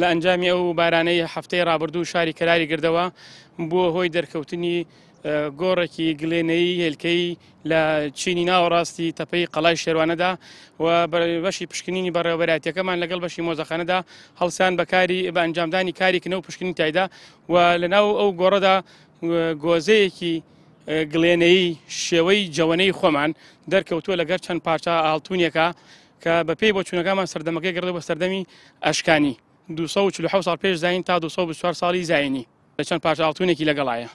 لە ئەنجامی ئەو بارانەی هەفتەی ڕابردوو شاری کراری گردەوە بۆ هۆی دەرکەوتنی گۆڕێکی گلێنەی هێلکەی لە چینی ناوەڕاستی تەپەی قەلای شێوانەدا و بەشی پشکنینی بەڕێوەبەراتیەکەمان لەگەڵ بەشی مۆزەخانەدا هەڵسان بەکاری بە ئەنجامدانی کاریکنە و پشکنی تایدا و لەناو ئەو گۆڕەدا گۆزەیەکی گلێنەی شێوەی جەوەنەی خۆمان دەرکەوتووە لەگەر چەند پارچە ئاڵتونیەکە کە بە پێی بۆ چوونەکەمان سەردەمەکەی گرد بە سەردەمی ئەشکانی 240 لە حو ساڵ پێش زین تا بسوار ساڵی زینی لە چەند پاشاڵتونێکی لەگەڵایە